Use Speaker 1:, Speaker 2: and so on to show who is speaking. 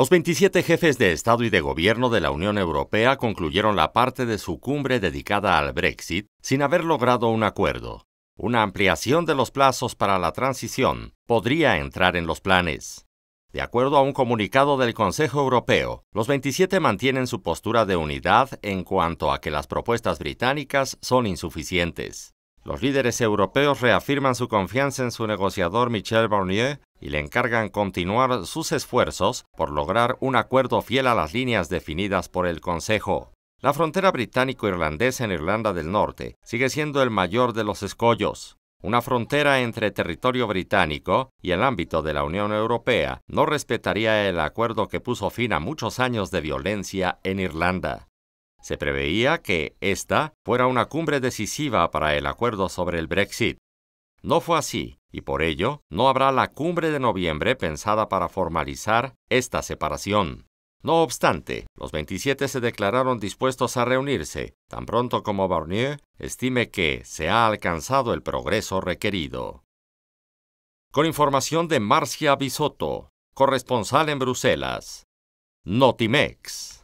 Speaker 1: Los 27 jefes de Estado y de Gobierno de la Unión Europea concluyeron la parte de su cumbre dedicada al Brexit sin haber logrado un acuerdo. Una ampliación de los plazos para la transición podría entrar en los planes. De acuerdo a un comunicado del Consejo Europeo, los 27 mantienen su postura de unidad en cuanto a que las propuestas británicas son insuficientes. Los líderes europeos reafirman su confianza en su negociador Michel Barnier y le encargan continuar sus esfuerzos por lograr un acuerdo fiel a las líneas definidas por el Consejo. La frontera británico-irlandesa en Irlanda del Norte sigue siendo el mayor de los escollos. Una frontera entre territorio británico y el ámbito de la Unión Europea no respetaría el acuerdo que puso fin a muchos años de violencia en Irlanda. Se preveía que esta fuera una cumbre decisiva para el acuerdo sobre el Brexit. No fue así, y por ello no habrá la cumbre de noviembre pensada para formalizar esta separación. No obstante, los 27 se declararon dispuestos a reunirse, tan pronto como Barnier estime que se ha alcanzado el progreso requerido. Con información de Marcia Bisotto, corresponsal en Bruselas. Notimex.